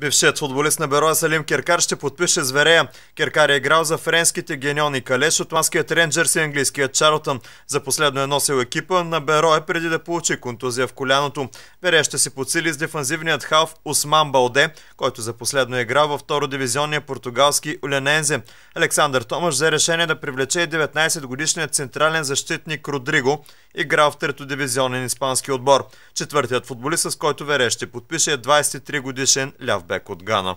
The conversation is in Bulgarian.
Бившият футболист на Бероя Салим Керкар ще подпише с Верея. Керкар е играл за френските Генион и Калеш, отландският Ренджерс и английският Чарлтън. За последно е носил екипа на Бероя преди да получи контузия в коляното. Верея ще се подсили с дефанзивният халф Осман Балде, който за последно е играл във втородивизионния португалски Оленензе. Александър Томаш взе решение да привлече и 19-годишният централен защитник Родриго играл в третодивизионен испански отбор. Четвъртият футболист, с който Вере ще подпише е 23 годишен ляв бек от Гана.